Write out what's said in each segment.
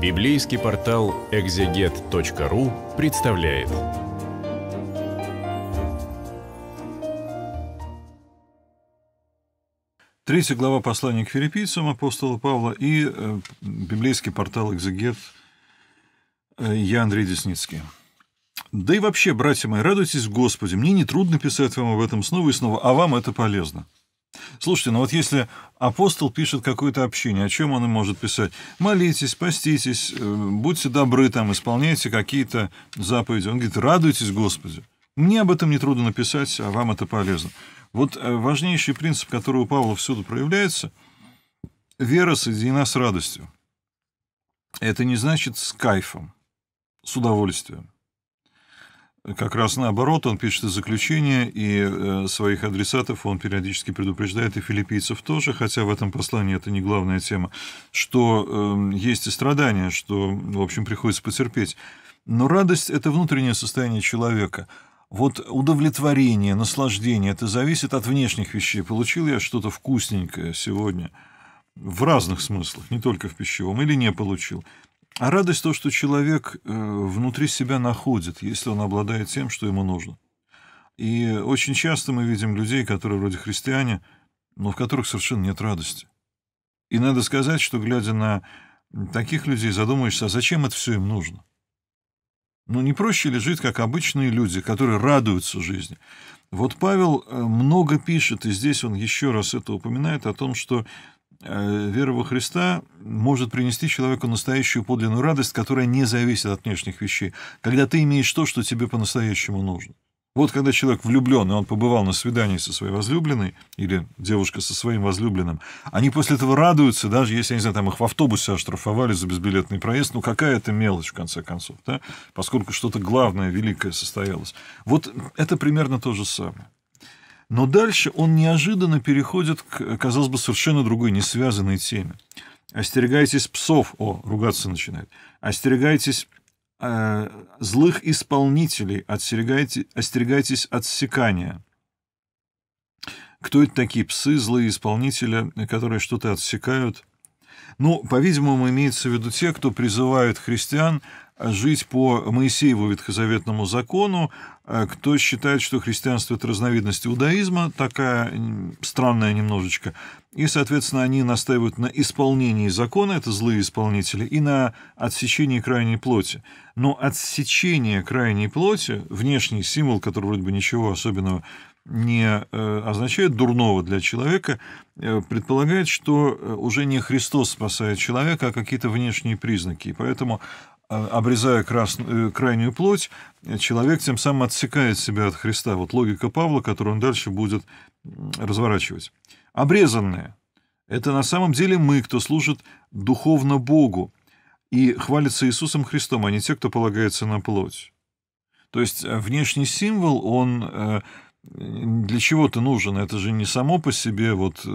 Библейский портал экзегет.ру представляет. Третья глава послания к филиппийцам апостола Павла и э, библейский портал экзегет э, я Андрей Десницкий. Да и вообще, братья мои, радуйтесь Господи. Мне нетрудно писать вам об этом снова и снова, а вам это полезно. Слушайте, ну вот если апостол пишет какое-то общение, о чем он и может писать? Молитесь, поститесь, э, будьте добры, там, исполняйте какие-то заповеди. Он говорит, радуйтесь Господи. Мне об этом нетрудно написать, а вам это полезно. Вот э, важнейший принцип, который у Павла всюду проявляется, вера соединена с радостью. Это не значит с кайфом, с удовольствием. Как раз наоборот, он пишет заключение, и э, своих адресатов он периодически предупреждает, и филиппийцев тоже, хотя в этом послании это не главная тема, что э, есть и страдания, что, в общем, приходится потерпеть. Но радость – это внутреннее состояние человека. Вот удовлетворение, наслаждение – это зависит от внешних вещей. Получил я что-то вкусненькое сегодня – в разных смыслах, не только в пищевом, или не получил. А радость то, что человек э, внутри себя находит, если он обладает тем, что ему нужно. И очень часто мы видим людей, которые вроде христиане, но в которых совершенно нет радости. И надо сказать, что глядя на таких людей, задумаешься, а зачем это все им нужно? Ну, не проще ли жить, как обычные люди, которые радуются жизни? Вот Павел э, много пишет, и здесь он еще раз это упоминает, о том, что Э, вера во Христа может принести человеку настоящую подлинную радость, которая не зависит от внешних вещей, когда ты имеешь то, что тебе по-настоящему нужно. Вот когда человек влюблен, и он побывал на свидании со своей возлюбленной, или девушка со своим возлюбленным, они после этого радуются, даже если, я не знаю, там их в автобусе оштрафовали за безбилетный проезд, ну какая это мелочь, в конце концов, да? поскольку что-то главное, великое состоялось. Вот это примерно то же самое. Но дальше он неожиданно переходит к, казалось бы, совершенно другой, не связанной теме. Остерегайтесь псов, о, ругаться начинает. Остерегайтесь э, злых исполнителей, остерегайте, остерегайтесь отсекания. Кто это такие псы, злые исполнители, которые что-то отсекают? Ну, по-видимому, имеется в виду те, кто призывает христиан жить по Моисееву ветхозаветному закону. А кто считает, что христианство – это разновидность иудаизма, такая странная немножечко. И, соответственно, они настаивают на исполнении закона, это злые исполнители, и на отсечении крайней плоти. Но отсечение крайней плоти, внешний символ, который вроде бы ничего особенного не э, означает дурного для человека, э, предполагает, что э, уже не Христос спасает человека, а какие-то внешние признаки. И поэтому а, обрезая красную, э, крайнюю плоть, человек тем самым отсекает себя от Христа. Вот логика Павла, которую он дальше будет разворачивать. Обрезанные – это на самом деле мы, кто служит духовно Богу и хвалится Иисусом Христом, а не те, кто полагается на плоть. То есть э, внешний символ, он э, для чего-то нужен. Это же не само по себе вот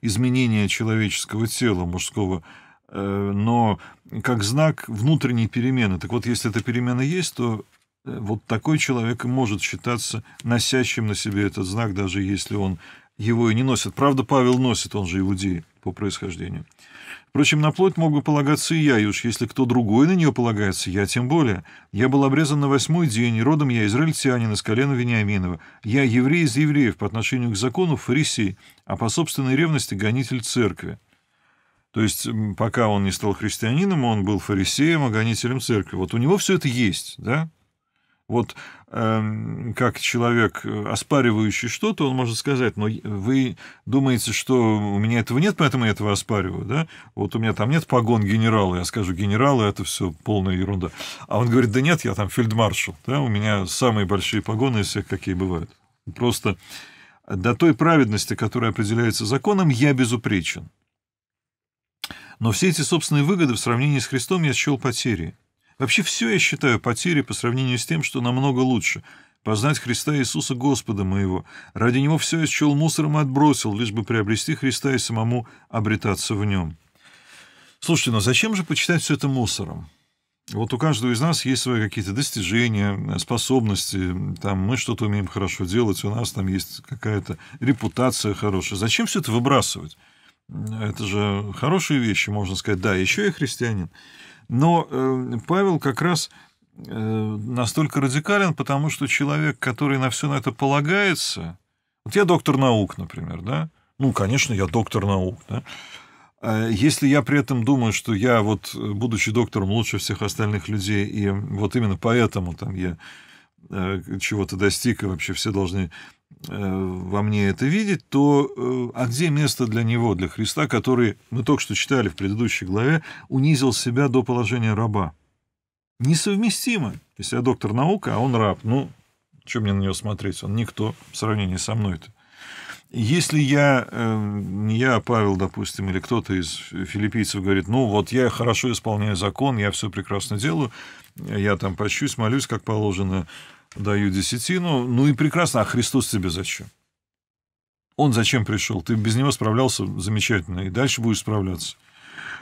изменение человеческого тела, мужского тела Э, но как знак внутренней перемены. Так вот, если эта перемена есть, то э, вот такой человек и может считаться носящим на себе этот знак, даже если он его и не носит. Правда, Павел носит, он же иудей по происхождению. Впрочем, на плоть мог бы полагаться и я, и уж если кто другой на нее полагается, я тем более. Я был обрезан на восьмой день, и родом я израильтянин из колена Вениаминова. Я еврей из евреев по отношению к закону фарисей, а по собственной ревности гонитель церкви. То есть, пока он не стал христианином, он был фарисеем, огонителем церкви. Вот у него все это есть, да? Вот э, как человек, э, оспаривающий что-то, он может сказать, но вы думаете, что у меня этого нет, поэтому я этого оспариваю, да? Вот у меня там нет погон генерала, я скажу, генералы это все полная ерунда. А он говорит, да нет, я там фельдмаршал, да, у меня самые большие погоны из всех, какие бывают. Просто до той праведности, которая определяется законом, я безупречен. Но все эти собственные выгоды в сравнении с Христом я счел потерей. Вообще все я считаю потерей по сравнению с тем, что намного лучше. Познать Христа Иисуса Господа моего. Ради Него все я счел мусором и отбросил, лишь бы приобрести Христа и самому обретаться в Нем. Слушайте, но ну зачем же почитать все это мусором? Вот у каждого из нас есть свои какие-то достижения, способности, там мы что-то умеем хорошо делать, у нас там есть какая-то репутация хорошая. Зачем все это выбрасывать? Это же хорошие вещи, можно сказать. Да, еще и христианин. Но э, Павел как раз э, настолько радикален, потому что человек, который на все на это полагается... Вот я доктор наук, например, да? Ну, конечно, я доктор наук, да? А если я при этом думаю, что я вот, будучи доктором, лучше всех остальных людей, и вот именно поэтому там я Э, чего-то достиг, и вообще все должны э, во мне это видеть, то э, а где место для него, для Христа, который, мы только что читали в предыдущей главе, унизил себя до положения раба? Несовместимо. Если я доктор наука, а он раб, ну, что мне на него смотреть? Он никто в сравнении со мной-то. Если я, не я, а Павел, допустим, или кто-то из филиппийцев говорит, ну вот я хорошо исполняю закон, я все прекрасно делаю, я там пощусь, молюсь, как положено, даю десятину, ну и прекрасно, а Христос тебе зачем? Он зачем пришел? Ты без него справлялся замечательно, и дальше будешь справляться.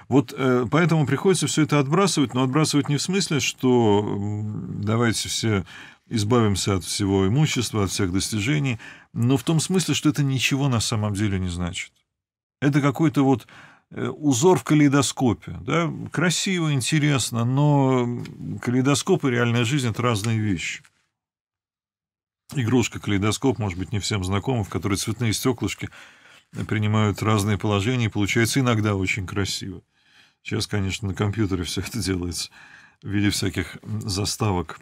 Вот э, поэтому приходится все это отбрасывать, но отбрасывать не в смысле, что давайте все избавимся от всего имущества, от всех достижений, но в том смысле, что это ничего на самом деле не значит. Это какой-то вот э, узор в калейдоскопе. Да? Красиво, интересно, но калейдоскоп и реальная жизнь – это разные вещи игрушка калейдоскоп, может быть, не всем знакома, в которой цветные стеклышки принимают разные положения, и получается иногда очень красиво. Сейчас, конечно, на компьютере все это делается в виде всяких заставок.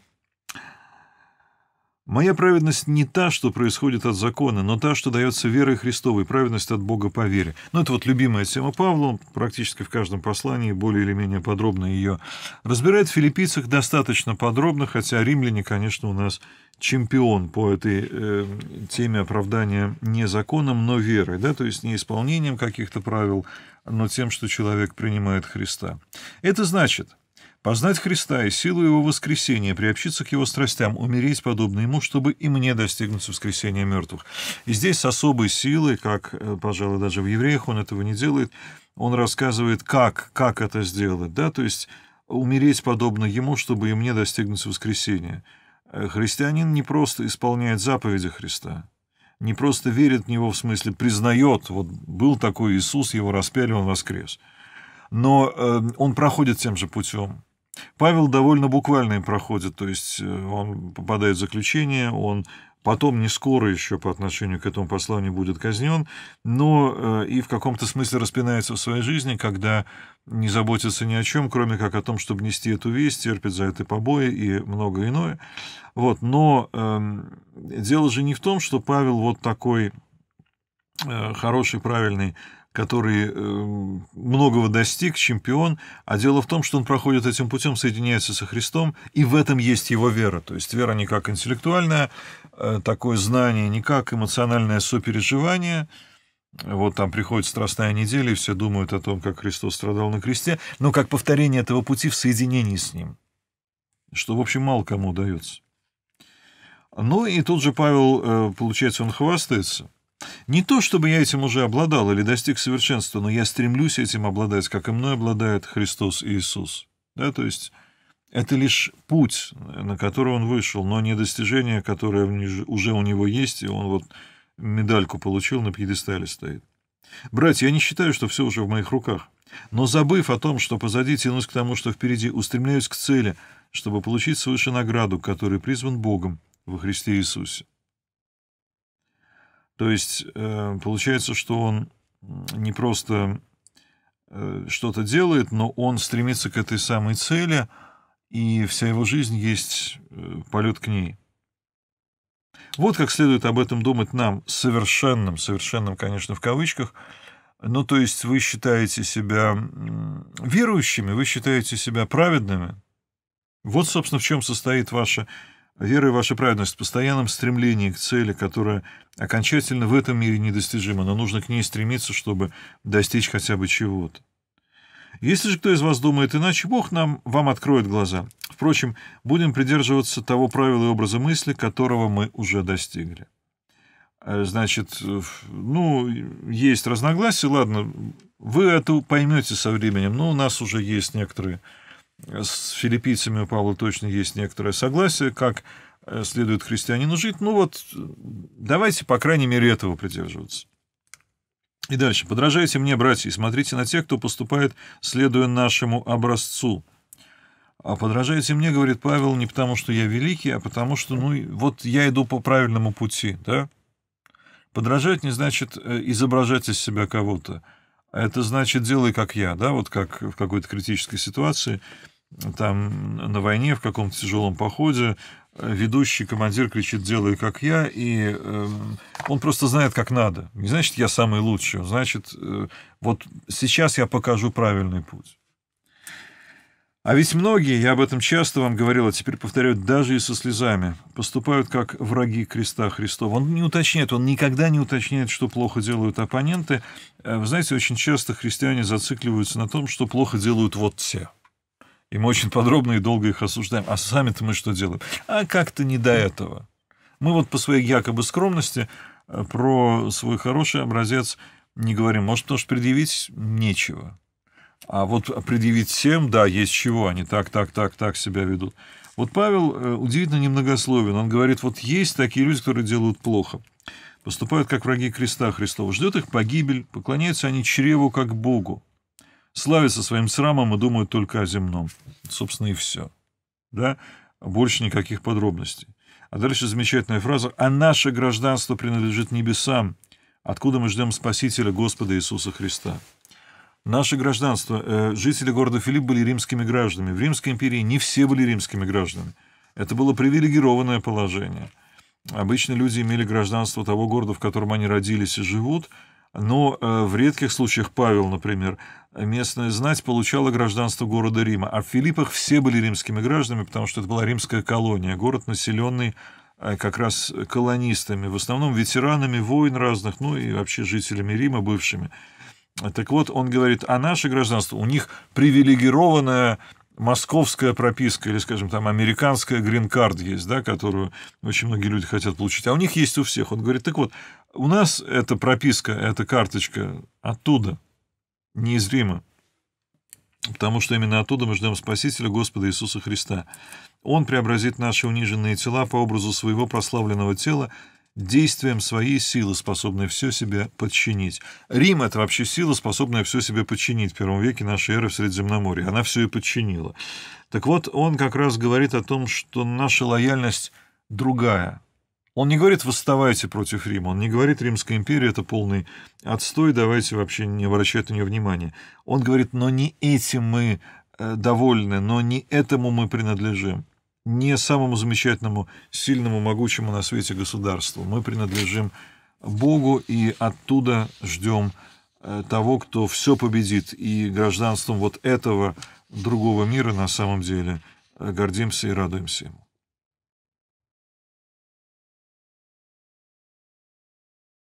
Моя праведность не та, что происходит от закона, но та, что дается верой Христовой, праведность от Бога по вере. Ну, это вот любимая тема Павла, практически в каждом послании более или менее подробно ее разбирает. В филиппийцах достаточно подробно, хотя римляне, конечно, у нас чемпион по этой э, теме оправдания не законом, но верой, да, то есть не исполнением каких-то правил, но тем, что человек принимает Христа. Это значит – познать Христа и силу Его воскресения, приобщиться к Его страстям, умереть подобно Ему, чтобы и мне достигнуть воскресения мертвых. И здесь с особой силой, как, э, пожалуй, даже в евреях он этого не делает, он рассказывает, как, как это сделать, да, то есть умереть подобно Ему, чтобы и мне достигнуть воскресения. Э, христианин не просто исполняет заповеди Христа, не просто верит в Него, в смысле признает, вот был такой Иисус, Его распяли, Он воскрес. Но э, он проходит тем же путем, Павел довольно буквально им проходит, то есть э, он попадает в заключение, он потом не скоро еще по отношению к этому посланию будет казнен, но э, и в каком-то смысле распинается в своей жизни, когда не заботится ни о чем, кроме как о том, чтобы нести эту весть, терпит за это побои и многое иное. Вот. Но э, дело же не в том, что Павел вот такой э, хороший, правильный который э, многого достиг, чемпион, а дело в том, что он проходит этим путем, соединяется со Христом, и в этом есть его вера. То есть вера не как интеллектуальное э, такое знание, не как эмоциональное сопереживание, вот там приходит страстная неделя, и все думают о том, как Христос страдал на кресте, но как повторение этого пути в соединении с Ним, что, в общем, мало кому удается. Ну и тут же Павел, э, получается, он хвастается – не то, чтобы я этим уже обладал или достиг совершенства, но я стремлюсь этим обладать, как и мной обладает Христос Иисус. Да, то есть это лишь путь, на который он вышел, но не достижение, которое уже у него есть, и он вот медальку получил, на пьедестале стоит. Братья, я не считаю, что все уже в моих руках. Но забыв о том, что позади тянусь к тому, что впереди, устремляюсь к цели, чтобы получить свыше награду, который призван Богом во Христе Иисусе. То есть э, получается, что он не просто э, что-то делает, но он стремится к этой самой цели, и вся его жизнь есть э, полет к ней. Вот как следует об этом думать нам, совершенным, совершенным, конечно, в кавычках. Ну, то есть вы считаете себя верующими, вы считаете себя праведными. Вот, собственно, в чем состоит ваше Вера и ваша праведность в постоянном стремлении к цели, которая окончательно в этом мире недостижима, но нужно к ней стремиться, чтобы достичь хотя бы чего-то. Если же кто из вас думает иначе, Бог нам, вам откроет глаза. Впрочем, будем придерживаться того правила и образа мысли, которого мы уже достигли. Э, значит, ну, есть разногласия, ладно, вы это поймете со временем, но у нас уже есть некоторые с филиппийцами у Павла точно есть некоторое согласие, как э, следует христианину жить. Ну вот, давайте, по крайней мере, этого придерживаться. И дальше. «Подражайте мне, братья, и смотрите на тех, кто поступает, следуя нашему образцу». А подражайте мне, говорит Павел, не потому, что я великий, а потому, что, ну, вот я иду по правильному пути, да? Подражать не значит э, изображать из себя кого-то. Это значит, делай как я, да, вот как в какой-то критической ситуации, там на войне, в каком-то тяжелом походе, э, ведущий командир кричит «делай как я», и э, он просто знает, как надо. Не значит, я самый лучший, значит, э, вот сейчас я покажу правильный путь. А ведь многие, я об этом часто вам говорил, а теперь повторяю, даже и со слезами, поступают как враги креста Христова. Он не уточняет, он никогда не уточняет, что плохо делают оппоненты. Э, вы знаете, очень часто христиане зацикливаются на том, что плохо делают вот те. И мы очень подробно и долго их осуждаем. А сами-то мы что делаем? А как-то не до этого. Мы вот по своей якобы скромности э, про свой хороший образец не говорим. Может, потому что предъявить нечего. А вот предъявить всем, да, есть чего, они так, так, так, так себя ведут. Вот Павел э, удивительно немногословен. Он говорит, вот есть такие люди, которые делают плохо. Поступают как враги креста Христова. Ждет их погибель, поклоняются они чреву как Богу. Славятся своим срамом и думают только о земном. Собственно, и все. Да? Больше никаких подробностей. А дальше замечательная фраза «А наше гражданство принадлежит небесам, откуда мы ждем Спасителя Господа Иисуса Христа». Наше гражданство. Э, жители города Филипп были римскими гражданами. В Римской империи не все были римскими гражданами. Это было привилегированное положение. Обычно люди имели гражданство того города, в котором они родились и живут, но э, в редких случаях Павел, например, местная знать получала гражданство города Рима. А в Филиппах все были римскими гражданами, потому что это была римская колония, город, населенный э, как раз колонистами, в основном ветеранами войн разных, ну и вообще жителями Рима, бывшими. Так вот, он говорит, а наше гражданство, у них привилегированная московская прописка или, скажем, там американская грин-карт есть, да, которую очень многие люди хотят получить, а у них есть у всех. Он говорит, так вот, у нас эта прописка, эта карточка оттуда, неизрима, потому что именно оттуда мы ждем Спасителя Господа Иисуса Христа. Он преобразит наши униженные тела по образу своего прославленного тела, действием своей силы, способной все себе подчинить. Рим — это вообще сила, способная все себе подчинить в первом веке нашей эры в Средиземноморье. Она все и подчинила. Так вот, он как раз говорит о том, что наша лояльность другая. Он не говорит «восставайте против Рима», он не говорит «Римская империя – это полный отстой, давайте вообще не обращать на нее внимания». Он говорит «но не этим мы э, довольны, но не этому мы принадлежим» не самому замечательному, сильному, могучему на свете государству. Мы принадлежим Богу и оттуда ждем э, того, кто все победит. И гражданством вот этого другого мира на самом деле э, гордимся и радуемся ему.